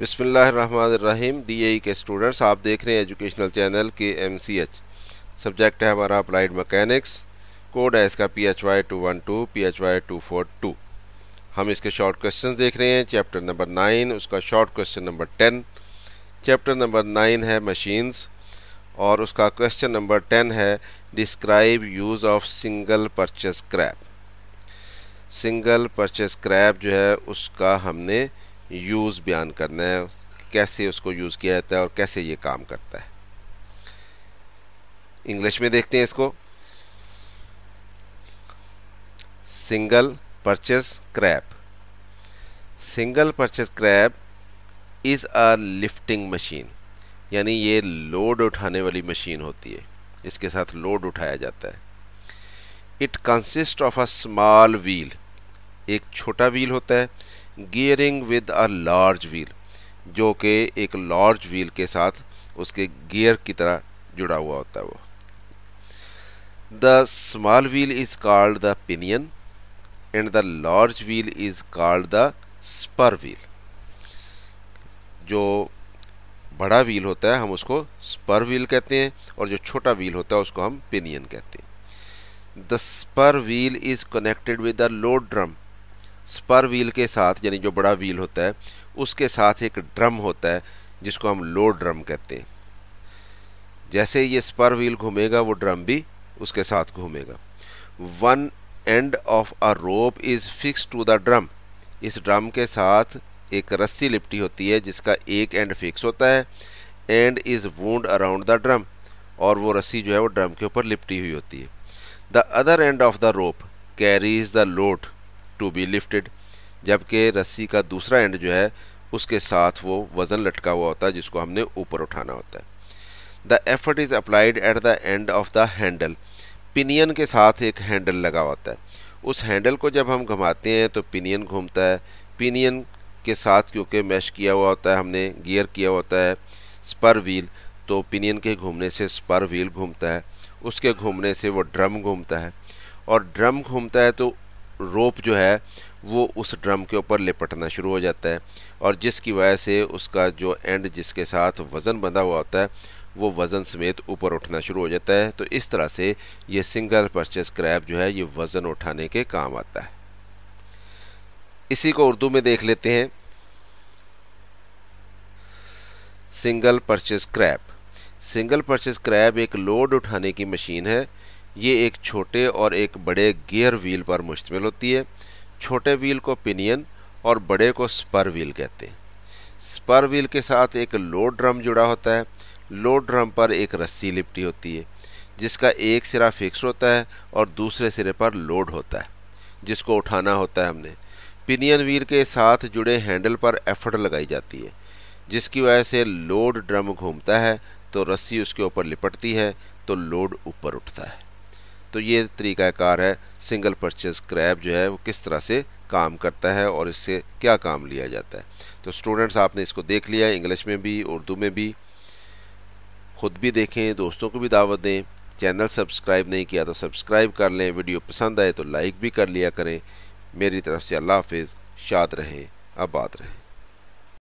बिसमीम D A के students आप देख रहे हैं एजुकेशनल चैनल के एम सी एच सब्जेक्ट है हमारा अप्लाइड मकैनिक्स कोड है इसका P H Y two one two P H Y two four two हम इसके शॉर्ट क्वेश्चन देख रहे हैं चैप्टर नंबर नाइन उसका short question number ten chapter number nine है मशीन्स और उसका क्वेश्चन नंबर टेन है describe use of single purchase crab single purchase crab जो है उसका हमने यूज़ बयान करना है कैसे उसको यूज़ किया जाता है और कैसे ये काम करता है इंग्लिश में देखते हैं इसको single purchase crab single purchase crab is a lifting machine यानी ये लोड उठाने वाली मशीन होती है इसके साथ लोड उठाया जाता है it consist of a small wheel एक छोटा व्हील होता है gearing with a large wheel जो कि एक लार्ज व्हील के साथ उसके गियर की तरह जुड़ा हुआ होता है वो the small wheel is called the pinion and the large wheel is called the spur wheel जो बड़ा व्हील होता है हम उसको स्पर व्हील कहते हैं और जो छोटा व्हील होता है उसको हम पिनियन कहते हैं the spur wheel is connected with the load drum spur wheel के साथ यानी जो बड़ा व्हील होता है उसके साथ एक ड्रम होता है जिसको हम लो ड्रम कहते हैं जैसे ये स्पर व्हील घूमेगा वो ड्रम भी उसके साथ घूमेगा one end of a rope is fix to the drum इस ड्रम के साथ एक रस्सी लिपटी होती है जिसका एक एंड फिक्स होता है end is wound around the drum और वो रस्सी जो है वो ड्रम के ऊपर लिपटी हुई होती है the other end of the rope carries the load to be lifted जबकि रस्सी का दूसरा एंड जो है उसके साथ वो वज़न लटका हुआ होता है जिसको हमने ऊपर उठाना होता है the effort is applied at the end of the handle pinion के साथ एक हैंडल लगा होता है उस हैंडल को जब हम घुमाते हैं तो पिनियन घूमता है पिनियन के साथ क्योंकि मैश किया हुआ होता है हमने गियर किया होता है स्पर व्हील तो पिनियन के घूमने से स्पर व्हील घूमता है उसके घूमने से वो ड्रम घूमता है और ड्रम घूमता है तो रोप जो है वो उस ड्रम के ऊपर लिपटना शुरू हो जाता है और जिसकी वजह से उसका जो एंड जिसके साथ वज़न बंधा हुआ होता है वो वज़न समेत ऊपर उठना शुरू हो जाता है तो इस तरह से ये सिंगल परचेस क्रैप जो है ये वज़न उठाने के काम आता है इसी को उर्दू में देख लेते हैं single purchase crab single purchase crab एक लोड उठाने की मशीन है ये एक छोटे और एक बड़े गियर व्हील पर मुश्तमिल होती है छोटे व्हील को पिनियन और बड़े को स्पर व्हील कहते हैं स्पर व्हील के साथ एक लोड ड्रम जुड़ा होता है लोड ड्रम पर एक रस्सी लिपटी होती है जिसका एक सिरा फिक्स होता है और दूसरे सिरे पर लोड होता है जिसको उठाना होता है हमने पिनियन व्हील के साथ जुड़े हैंडल पर एफर्ट लगाई जाती है जिसकी वजह से लोड ड्रम घूमता है तो रस्सी उसके ऊपर लिपटती है तो लोड ऊपर उठता है तो ये तरीक़ाकार है सिंगल परचेज क्रैब जो है वो किस तरह से काम करता है और इससे क्या काम लिया जाता है तो स्टूडेंट्स आपने इसको देख लिया इंग्लिश में भी उर्दू में भी खुद भी देखें दोस्तों को भी दावत दें चैनल सब्सक्राइब नहीं किया तो सब्सक्राइब कर लें वीडियो पसंद आए तो लाइक भी कर लिया करें मेरी तरफ से अल्लाह हाफिज़ शाद रहें आबाद रहें